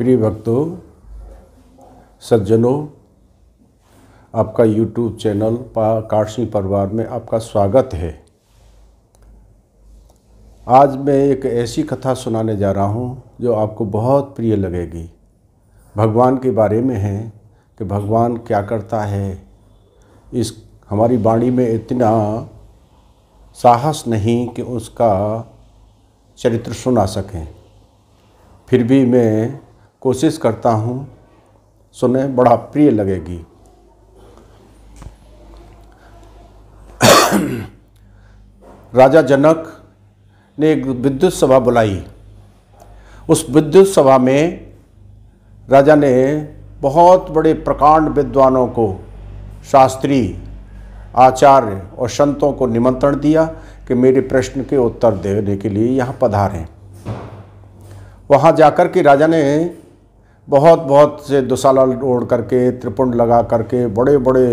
प्रिय भक्तों सज्जनों आपका यूट्यूब चैनल पा काशी परिवार में आपका स्वागत है आज मैं एक ऐसी कथा सुनाने जा रहा हूँ जो आपको बहुत प्रिय लगेगी भगवान के बारे में है कि भगवान क्या करता है इस हमारी वाणी में इतना साहस नहीं कि उसका चरित्र सुना सकें फिर भी मैं कोशिश करता हूँ सुने बड़ा प्रिय लगेगी राजा जनक ने एक विद्युत सभा बुलाई उस विद्युत सभा में राजा ने बहुत बड़े प्रकांड विद्वानों को शास्त्री आचार्य और संतों को निमंत्रण दिया कि मेरे प्रश्न के उत्तर देने के लिए यहाँ पधारें वहाँ जाकर के राजा ने बहुत बहुत से दुसाला ओढ़ करके त्रिपुंड लगा करके बड़े बड़े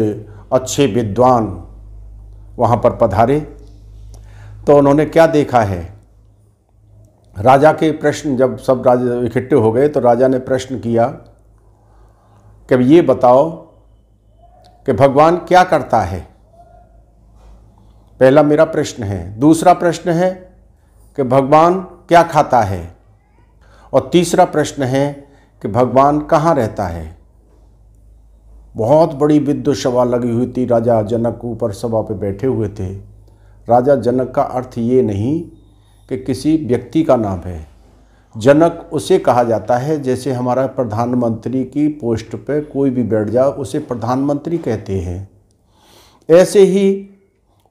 अच्छे विद्वान वहाँ पर पधारे तो उन्होंने क्या देखा है राजा के प्रश्न जब सब राजा इकट्ठे हो गए तो राजा ने प्रश्न किया कि अब ये बताओ कि भगवान क्या करता है पहला मेरा प्रश्न है दूसरा प्रश्न है कि भगवान क्या खाता है और तीसरा प्रश्न है कि भगवान कहाँ रहता है बहुत बड़ी सभा लगी हुई थी राजा जनक ऊपर सभा पे बैठे हुए थे राजा जनक का अर्थ ये नहीं कि किसी व्यक्ति का नाम है जनक उसे कहा जाता है जैसे हमारा प्रधानमंत्री की पोस्ट पे कोई भी बैठ जाए उसे प्रधानमंत्री कहते हैं ऐसे ही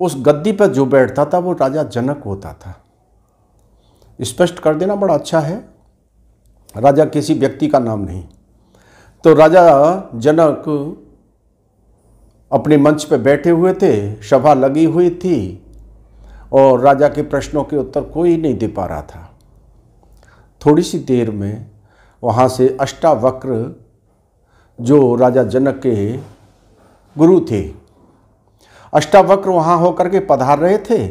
उस गद्दी पर जो बैठता था वो राजा जनक होता था स्पष्ट कर देना बड़ा अच्छा है राजा किसी व्यक्ति का नाम नहीं तो राजा जनक अपने मंच पर बैठे हुए थे सभा लगी हुई थी और राजा के प्रश्नों के उत्तर कोई नहीं दे पा रहा था थोड़ी सी देर में वहाँ से अष्टावक्र जो राजा जनक के गुरु थे अष्टावक्र वहाँ होकर के पधार रहे थे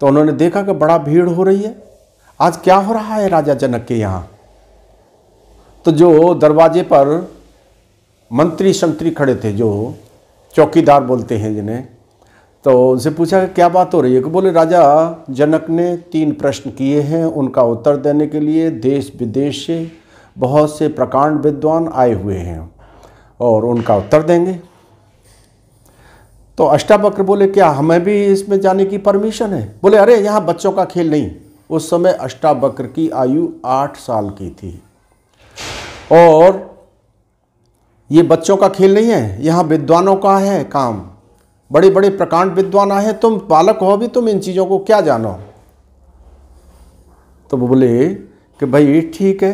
तो उन्होंने देखा कि बड़ा भीड़ हो रही है आज क्या हो रहा है राजा जनक के यहाँ तो जो दरवाजे पर मंत्री संतरी खड़े थे जो चौकीदार बोलते हैं जिन्हें तो उनसे पूछा क्या बात हो रही है कि बोले राजा जनक ने तीन प्रश्न किए हैं उनका उत्तर देने के लिए देश विदेश से बहुत से प्रकांड विद्वान आए हुए हैं और उनका उत्तर देंगे तो अष्टावक्र बोले क्या हमें भी इसमें जाने की परमिशन है बोले अरे यहाँ बच्चों का खेल नहीं उस समय अष्टावक्र की आयु आठ साल की थी और ये बच्चों का खेल नहीं है यहाँ विद्वानों का है काम बड़े बड़े प्रकांड विद्वान आए हैं तुम बालक हो भी तुम इन चीज़ों को क्या जानो तो वो बोले कि भाई ठीक है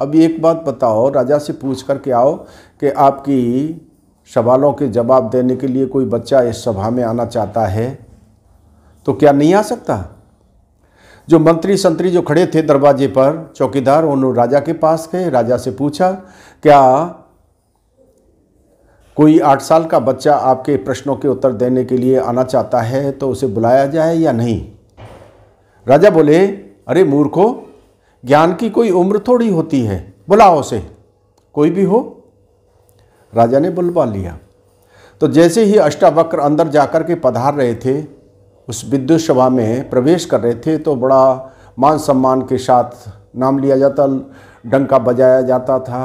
अब एक बात बताओ राजा से पूछ करके आओ कि आपकी सवालों के जवाब देने के लिए कोई बच्चा इस सभा में आना चाहता है तो क्या नहीं आ सकता जो मंत्री संतरी जो खड़े थे दरवाजे पर चौकीदार उन राजा के पास गए राजा से पूछा क्या कोई आठ साल का बच्चा आपके प्रश्नों के उत्तर देने के लिए आना चाहता है तो उसे बुलाया जाए या नहीं राजा बोले अरे मूर्खो ज्ञान की कोई उम्र थोड़ी होती है बुलाओ उसे कोई भी हो राजा ने बुलवा लिया तो जैसे ही अष्टावक्र अंदर जाकर के पधार रहे थे उस विद्युत सभा में प्रवेश कर रहे थे तो बड़ा मान सम्मान के साथ नाम लिया जाता डंका बजाया जाता था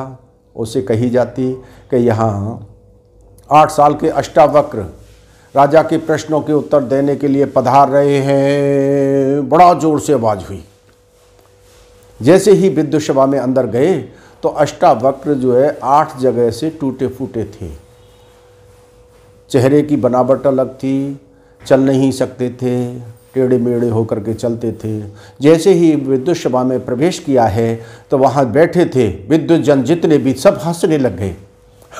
उसे कही जाती कि यहाँ आठ साल के अष्टावक्र राजा के प्रश्नों के उत्तर देने के लिए पधार रहे हैं बड़ा जोर से आवाज़ हुई जैसे ही विद्युत सभा में अंदर गए तो अष्टावक्र जो है आठ जगह से टूटे फूटे थे चेहरे की बनावट अलग थी चल नहीं सकते थे टेढ़े मेढ़े होकर के चलते थे जैसे ही विद्युत सभा में प्रवेश किया है तो वहाँ बैठे थे विद्युत जन जितने भी सब हंसने लग गए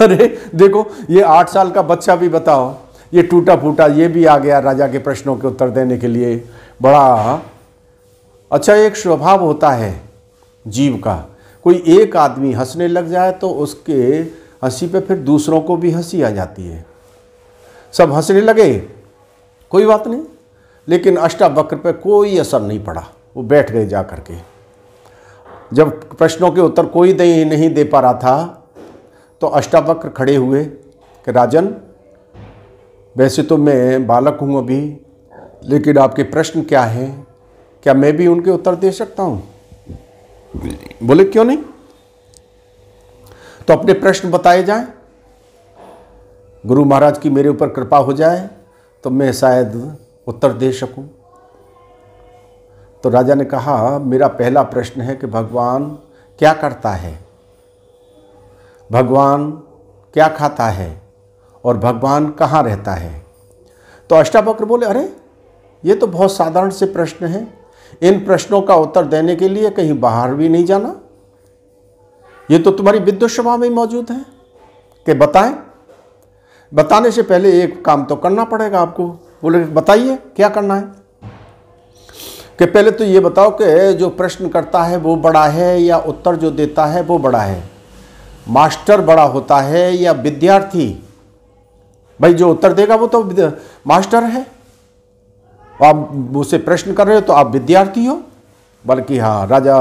अरे देखो ये आठ साल का बच्चा भी बताओ ये टूटा फूटा ये भी आ गया राजा के प्रश्नों के उत्तर देने के लिए बड़ा अच्छा एक स्वभाव होता है जीव का कोई एक आदमी हंसने लग जाए तो उसके हंसी पे फिर दूसरों को भी हंसी आ जाती है सब हंसने लगे कोई बात नहीं लेकिन अष्टावक्र पर कोई असर नहीं पड़ा वो बैठ गए जा करके के जब प्रश्नों के उत्तर कोई नहीं नहीं दे पा रहा था तो अष्टावक्र खड़े हुए कि राजन वैसे तो मैं बालक हूँ अभी लेकिन आपके प्रश्न क्या हैं क्या मैं भी उनके उत्तर दे सकता हूँ बोले क्यों नहीं तो अपने प्रश्न बताए जाए गुरु महाराज की मेरे ऊपर कृपा हो जाए तो मैं शायद उत्तर दे सकूं तो राजा ने कहा मेरा पहला प्रश्न है कि भगवान क्या करता है भगवान क्या खाता है और भगवान कहाँ रहता है तो अष्टावक्र बोले अरे ये तो बहुत साधारण से प्रश्न है इन प्रश्नों का उत्तर देने के लिए कहीं बाहर भी नहीं जाना ये तो तुम्हारी विद्युत सभा में मौजूद है कि बताएं बताने से पहले एक काम तो करना पड़ेगा आपको बोले बताइए क्या करना है कि पहले तो ये बताओ कि जो प्रश्न करता है वो बड़ा है या उत्तर जो देता है वो बड़ा है मास्टर बड़ा होता है या विद्यार्थी भाई जो उत्तर देगा वो तो मास्टर है आप उसे प्रश्न कर रहे हो तो आप विद्यार्थी हो बल्कि हाँ राजा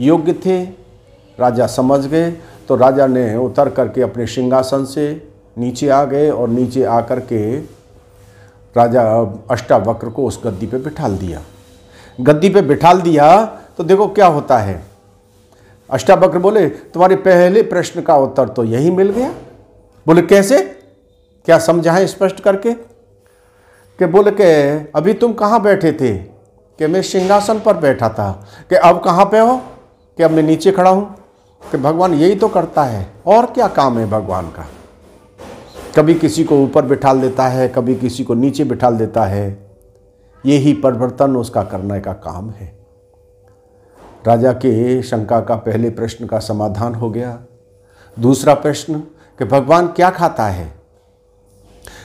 योग्य थे राजा समझ गए तो राजा ने उतर करके अपने सिंहासन से नीचे आ गए और नीचे आकर के राजा अष्टावक्र को उस गद्दी पे बिठाल दिया गद्दी पे बिठाल दिया तो देखो क्या होता है अष्टावक्र बोले तुम्हारे पहले प्रश्न का उत्तर तो यही मिल गया बोले कैसे क्या समझाएं स्पष्ट करके कि बोले के अभी तुम कहाँ बैठे थे कि मैं सिंहासन पर बैठा था कि अब कहाँ पे हो कि अब मैं नीचे खड़ा हूँ कि भगवान यही तो करता है और क्या काम है भगवान का कभी किसी को ऊपर बिठा देता है कभी किसी को नीचे बिठा देता है यही परिवर्तन उसका करने का काम है राजा के शंका का पहले प्रश्न का समाधान हो गया दूसरा प्रश्न कि भगवान क्या खाता है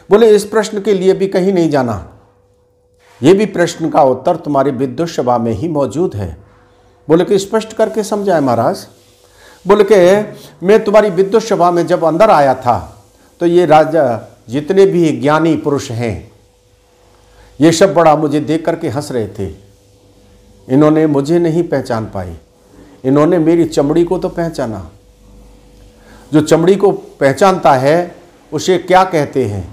बोले इस प्रश्न के लिए भी कहीं नहीं जाना यह भी प्रश्न का उत्तर तुम्हारी विद्युत सभा में ही मौजूद है बोले कि स्पष्ट करके समझाए महाराज बोले के मैं तुम्हारी विद्युत सभा में जब अंदर आया था तो ये राजा जितने भी ज्ञानी पुरुष हैं ये सब बड़ा मुझे देख करके हंस रहे थे इन्होंने मुझे नहीं पहचान पाए इन्होंने मेरी चमड़ी को तो पहचाना जो चमड़ी को पहचानता है उसे क्या कहते हैं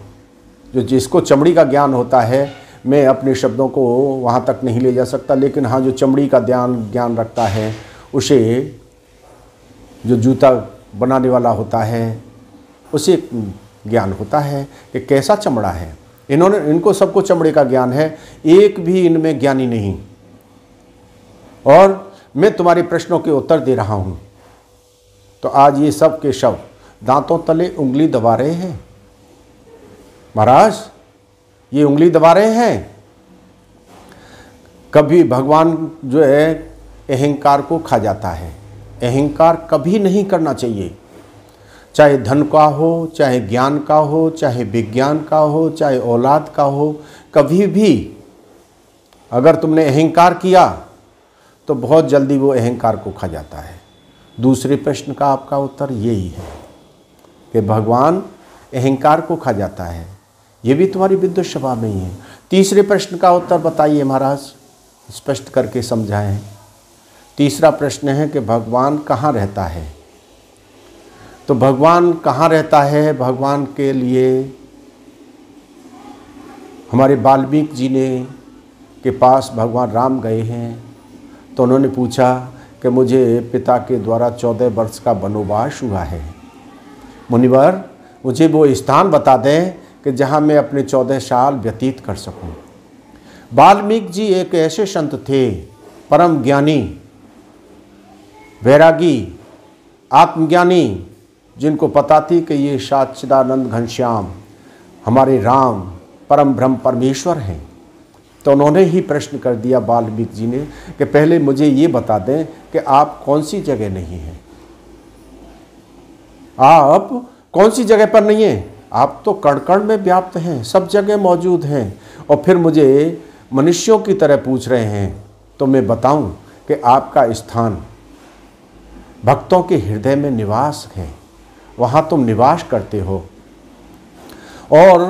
जो जिसको चमड़ी का ज्ञान होता है मैं अपने शब्दों को वहाँ तक नहीं ले जा सकता लेकिन हाँ जो चमड़ी का ध्यान ज्ञान रखता है उसे जो जूता बनाने वाला होता है उसे ज्ञान होता है कि कैसा चमड़ा है इन्होंने इनको सबको चमड़े का ज्ञान है एक भी इनमें ज्ञानी नहीं और मैं तुम्हारे प्रश्नों के उत्तर दे रहा हूं तो आज ये सब के शव दांतों तले उंगली दबा रहे हैं महाराज ये उंगली दबा रहे हैं कभी भगवान जो है अहंकार को खा जाता है अहंकार कभी नहीं करना चाहिए चाहे धन का हो चाहे ज्ञान का हो चाहे विज्ञान का हो चाहे औलाद का हो कभी भी अगर तुमने अहंकार किया तो बहुत जल्दी वो अहंकार को खा जाता है दूसरे प्रश्न का आपका उत्तर यही है कि भगवान अहंकार को खा जाता है ये भी तुम्हारी विद्युत सभा में ही है तीसरे प्रश्न का उत्तर बताइए महाराज स्पष्ट करके समझाएं तीसरा प्रश्न है कि भगवान कहाँ रहता है तो भगवान कहाँ रहता है भगवान के लिए हमारे वाल्मीकि जी ने के पास भगवान राम गए हैं तो उन्होंने पूछा कि मुझे पिता के द्वारा चौदह वर्ष का वनोवास हुआ है मुनिवर मुझे वो स्थान बता दें कि जहाँ मैं अपने चौदह साल व्यतीत कर सकूँ वाल्मीकि जी एक ऐसे संत थे परम ज्ञानी वैरागी आत्मज्ञानी जिनको पता थी कि ये साचिदानंद घनश्याम हमारे राम परम ब्रह्म परमेश्वर हैं तो उन्होंने ही प्रश्न कर दिया बाल्मीक जी ने कि पहले मुझे ये बता दें कि आप कौन सी जगह नहीं हैं आप कौन सी जगह पर नहीं हैं आप तो कण कण में व्याप्त हैं सब जगह मौजूद हैं और फिर मुझे मनुष्यों की तरह पूछ रहे हैं तो मैं बताऊं कि आपका स्थान भक्तों के हृदय में निवास है वहाँ तुम निवास करते हो और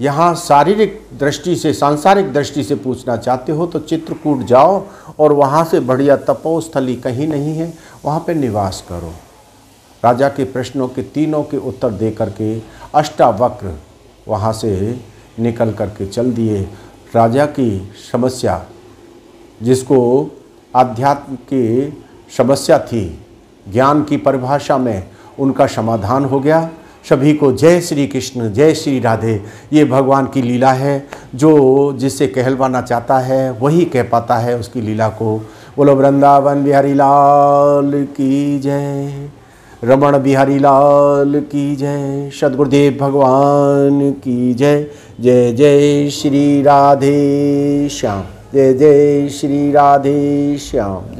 यहाँ शारीरिक दृष्टि से सांसारिक दृष्टि से पूछना चाहते हो तो चित्रकूट जाओ और वहाँ से बढ़िया तपोस्थली कहीं नहीं है वहाँ पे निवास करो राजा के प्रश्नों के तीनों के उत्तर दे करके अष्टावक्र वहाँ से निकल करके चल दिए राजा की समस्या जिसको आध्यात्म की समस्या थी ज्ञान की परिभाषा में उनका समाधान हो गया सभी को जय श्री कृष्ण जय श्री राधे ये भगवान की लीला है जो जिसे कहलवाना चाहता है वही कह पाता है उसकी लीला को बोलो वृंदावन बिहारी लाल की जय रमण बिहारी लाल की जय सदगुरुदेव भगवान की जय जय जय श्री राधे श्याम जय जय श्री राधे श्याम